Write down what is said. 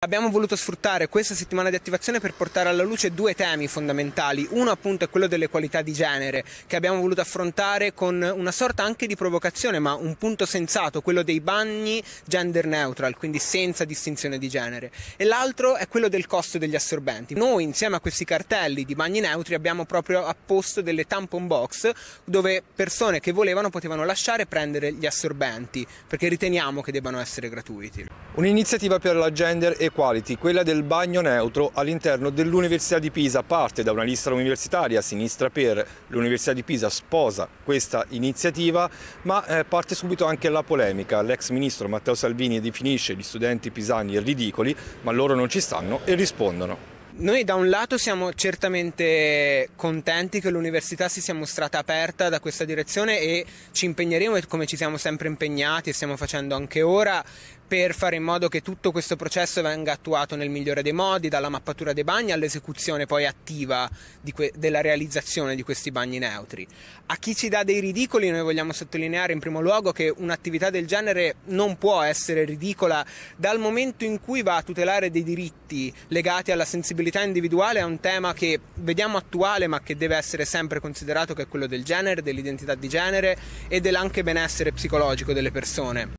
Abbiamo voluto sfruttare questa settimana di attivazione per portare alla luce due temi fondamentali. Uno appunto è quello delle qualità di genere, che abbiamo voluto affrontare con una sorta anche di provocazione, ma un punto sensato, quello dei bagni gender neutral, quindi senza distinzione di genere. E l'altro è quello del costo degli assorbenti. Noi insieme a questi cartelli di bagni neutri abbiamo proprio apposto delle tampon box dove persone che volevano potevano lasciare e prendere gli assorbenti, perché riteniamo che debbano essere gratuiti. Un'iniziativa per la gender e quality, quella del bagno neutro all'interno dell'Università di Pisa, parte da una lista universitaria, sinistra per l'Università di Pisa sposa questa iniziativa, ma eh, parte subito anche la polemica. L'ex ministro Matteo Salvini definisce gli studenti pisani ridicoli, ma loro non ci stanno e rispondono. Noi da un lato siamo certamente contenti che l'università si sia mostrata aperta da questa direzione e ci impegneremo come ci siamo sempre impegnati e stiamo facendo anche ora per fare in modo che tutto questo processo venga attuato nel migliore dei modi, dalla mappatura dei bagni all'esecuzione poi attiva que- della realizzazione di questi bagni neutri. A chi ci dà dei ridicoli noi vogliamo sottolineare in primo luogo che un'attività del genere non può essere ridicola dal momento in cui va a tutelare dei diritti legati alla sensibilità sensibilità individuale è un tema che vediamo attuale ma che deve essere sempre considerato che è quello del genere, dell'identità di genere e dell'anche benessere psicologico delle persone.